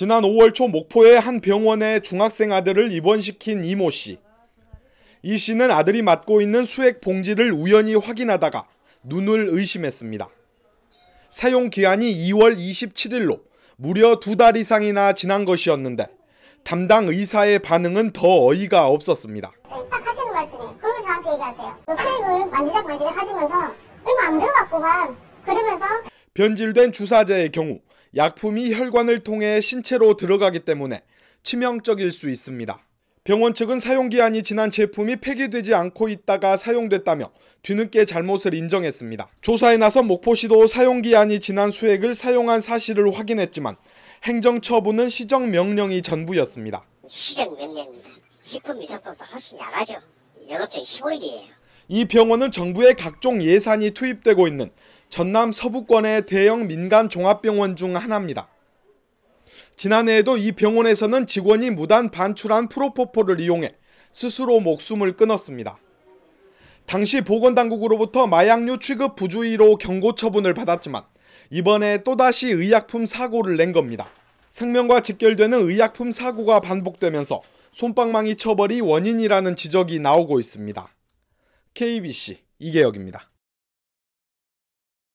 지난 5월 초 목포의 한 병원에 중학생 아들을 입원시킨 이모 씨. 이 씨는 아들이 맡고 있는 수액 봉지를 우연히 확인하다가 눈을 의심했습니다. 사용 기한이 2월 27일로 무려 두 달 이상이나 지난 것이었는데 담당 의사의 반응은 더 어이가 없었습니다. 딱 하시는 말씀이 그러면 저한테 얘기하세요. 수액을 만지작 만지작 하시면서 얼마 안 들어갔구만 그러면서 변질된 주사제의 경우 약품이 혈관을 통해 신체로 들어가기 때문에 치명적일 수 있습니다. 병원 측은 사용기한이 지난 제품이 폐기되지 않고 있다가 사용됐다며 뒤늦게 잘못을 인정했습니다. 조사에 나선 목포시도 사용기한이 지난 수액을 사용한 사실을 확인했지만 행정처분은 시정명령이 전부였습니다. 시정명령입니다. 식품 위생법도 훨씬 나가죠. 영업적 15일이에요. 이 병원은 정부의 각종 예산이 투입되고 있는 전남 서부권의 대형 민간 종합병원 중 하나입니다. 지난해에도 이 병원에서는 직원이 무단 반출한 프로포폴을 이용해 스스로 목숨을 끊었습니다. 당시 보건당국으로부터 마약류 취급 부주의로 경고 처분을 받았지만 이번에 또다시 의약품 사고를 낸 겁니다. 생명과 직결되는 의약품 사고가 반복되면서 손방망이 처벌이 원인이라는 지적이 나오고 있습니다. KBC 이계혁입니다.